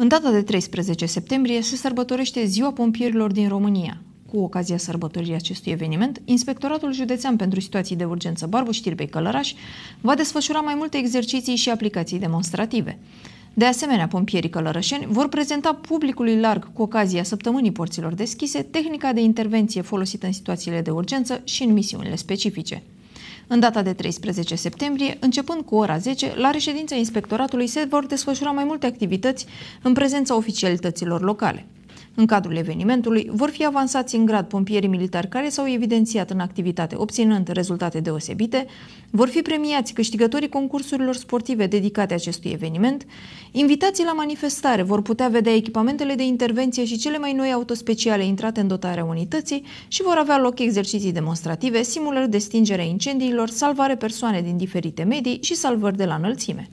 În data de 13 septembrie se sărbătorește Ziua Pompierilor din România. Cu ocazia sărbătoririi acestui eveniment, Inspectoratul Județean pentru Situații de Urgență Barbu Știrbei Călăraș va desfășura mai multe exerciții și aplicații demonstrative. De asemenea, pompierii călărășeni vor prezenta publicului larg, cu ocazia săptămânii porților deschise, tehnica de intervenție folosită în situațiile de urgență și în misiunile specifice. În data de 13 septembrie, începând cu ora 10, la reședința inspectoratului se vor desfășura mai multe activități în prezența oficialităților locale. În cadrul evenimentului vor fi avansați în grad pompierii militari care s-au evidențiat în activitate, obținând rezultate deosebite, vor fi premiați câștigătorii concursurilor sportive dedicate acestui eveniment, invitații la manifestare vor putea vedea echipamentele de intervenție și cele mai noi autospeciale intrate în dotarea unității și vor avea loc exerciții demonstrative, simulări de stingere a incendiilor, salvare persoane din diferite medii și salvări de la înălțime.